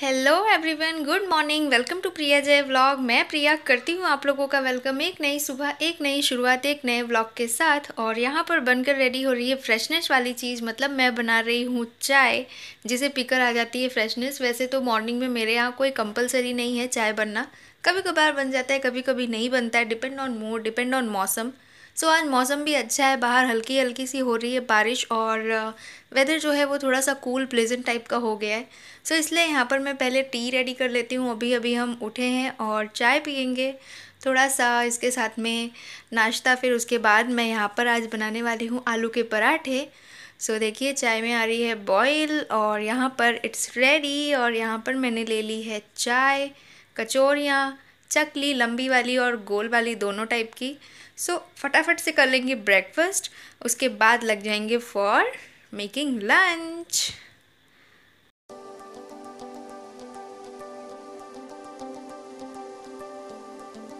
hello everyone good morning welcome to Priya Jay vlog मैं प्रिया करती हूँ आप लोगों का वेलकम एक नई सुबह एक नई शुरुआत एक नए व्लॉग के साथ और यहाँ पर बनकर रेडी हो रही है फ्रेशनेस वाली चीज़ मतलब मैं बना रही हूँ चाय जिसे पीकर आ जाती है फ्रेशनेस वैसे तो मॉर्निंग में मेरे यहाँ कोई कंपलसरी नहीं है चाय बनना कभी कभार बन जाता है कभी कभी नहीं बनता है depend on mood depend on मौसम सो आज मौसम भी अच्छा है बाहर हल्की हल्की सी हो रही है बारिश और वेदर uh, जो है वो थोड़ा सा कूल प्लेजेंट टाइप का हो गया है सो इसलिए यहाँ पर मैं पहले टी रेडी कर लेती हूँ अभी अभी हम उठे हैं और चाय पियेंगे थोड़ा सा इसके साथ में नाश्ता फिर उसके बाद मैं यहाँ पर आज बनाने वाली हूँ आलू के पराठे सो so, देखिए चाय में आ रही है बॉयल और यहाँ पर इट्स रेडी और यहाँ पर मैंने ले ली है चाय कचौरियाँ चकली लंबी वाली और गोल वाली दोनों टाइप की सो so, फटाफट से कर लेंगे ब्रेकफास्ट उसके बाद लग जाएंगे for making lunch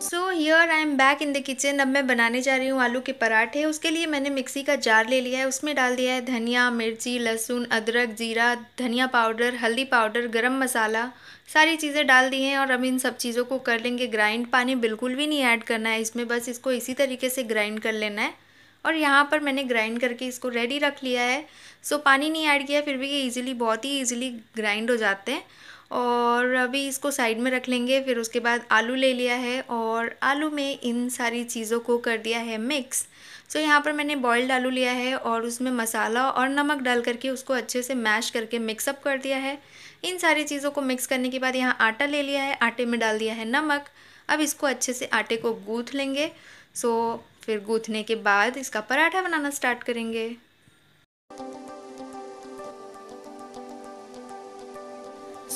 so here I am back in the kitchen अब मैं बनाने जा रही हूँ आलू के पराठे उसके लिए मैंने मिक्सी का जार ले लिया है उसमें डाल दिया है धनिया मिर्ची लहसुन अदरक जीरा धनिया पाउडर हल्दी पाउडर गरम मसाला सारी चीज़ें डाल दी हैं और अब इन सब चीज़ों को कर लेंगे ग्राइंड पानी बिल्कुल भी नहीं ऐड करना है इसमें बस इसको इसी तरीके से ग्राइंड कर लेना है और यहाँ पर मैंने ग्राइंड करके इसको रेडी रख लिया है सो पानी नहीं ऐड किया फिर भी ये ईजिली बहुत ही ईजिली ग्राइंड हो जाते हैं और अभी इसको साइड में रख लेंगे फिर उसके बाद आलू ले लिया है और आलू में इन सारी चीज़ों को कर दिया है मिक्स सो so, यहाँ पर मैंने बॉयल्ड आलू लिया है और उसमें मसाला और नमक डाल करके उसको अच्छे से मैश करके मिक्सअप कर दिया है इन सारी चीज़ों को मिक्स करने के बाद यहाँ आटा ले लिया है आटे में डाल दिया है नमक अब इसको अच्छे से आटे को गूँथ लेंगे सो so, फिर गूँथने के बाद इसका पराठा बनाना स्टार्ट करेंगे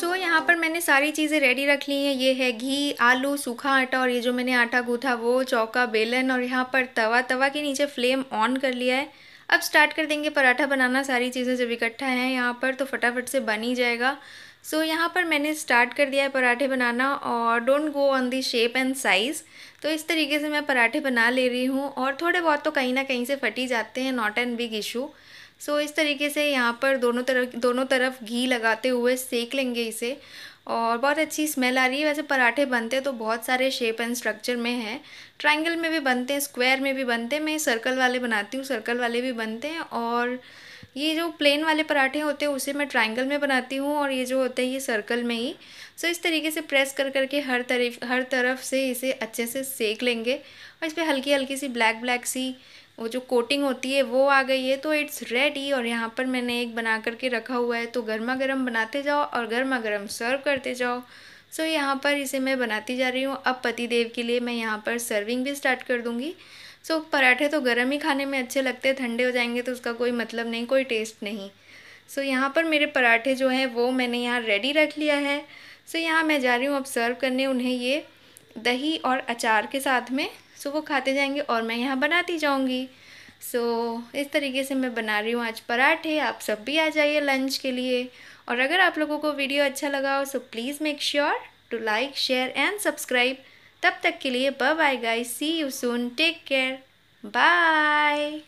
सो so, यहाँ पर मैंने सारी चीज़ें रेडी रख ली हैं ये है घी आलू सूखा आटा और ये जो मैंने आटा गूथा वो चौका बेलन और यहाँ पर तवा तवा के नीचे फ्लेम ऑन कर लिया है अब स्टार्ट कर देंगे पराठा बनाना सारी चीज़ें जब इकट्ठा हैं यहाँ पर तो फटाफट से बन ही जाएगा सो so, यहाँ पर मैंने स्टार्ट कर दिया है पराठे बनाना और don't go on the shape and size तो इस तरीके से मैं पराठे बना ले रही हूँ और थोड़े बहुत तो कहीं ना कहीं से फटी जाते हैं not an big issue so so, इस तरीके से यहाँ पर दोनों तरफ दोनों तरफ घी लगाते हुए सेक लेंगे इसे और बहुत अच्छी स्मेल आ रही है वैसे पराठे बनते तो बहुत सारे शेप एंड स्ट्रक्चर में हैं ट्रायंगल में भी बनते हैं स्क्वायर में भी बनते हैं मैं सर्कल वाले बनाती हूँ सर्कल वाले भी बनते हैं और ये जो प्लेन वाले पराठे होते हैं उसे मैं ट्राइंगल में बनाती हूँ और ये जो होते हैं ये सर्कल में ही सो इस तरीके से प्रेस कर करके हर तरफ हर तरफ से इसे अच्छे से सेक लेंगे और इस पर हल्की हल्की सी ब्लैक ब्लैक सी वो जो कोटिंग होती है वो आ गई है तो इट्स रेडी और यहाँ पर मैंने एक बना करके रखा हुआ है तो गर्मा गर्म बनाते जाओ और गर्मा गर्म सर्व करते जाओ सो so, यहाँ पर इसे मैं बनाती जा रही हूँ अब पति देव के लिए मैं यहाँ पर सर्विंग भी स्टार्ट कर दूँगी सो so, पराठे तो गर्म ही खाने में अच्छे लगते हैं ठंडे हो जाएंगे तो उसका कोई मतलब नहीं कोई टेस्ट नहीं सो so, यहाँ पर मेरे पराठे जो हैं वो मैंने यहाँ रेडी रख लिया है सो so, यहाँ मैं जा रही हूँ अब सर्व करने उन्हें ये दही और अचार के साथ में सो so, वो खाते जाएंगे और मैं यहाँ बनाती जाऊँगी सो so, इस तरीके से मैं बना रही हूँ आज पराठे आप सब भी आ जाइए लंच के लिए और अगर आप लोगों को वीडियो अच्छा लगा हो so please make sure to like share and subscribe तब तक के लिए bye guys see you soon take care bye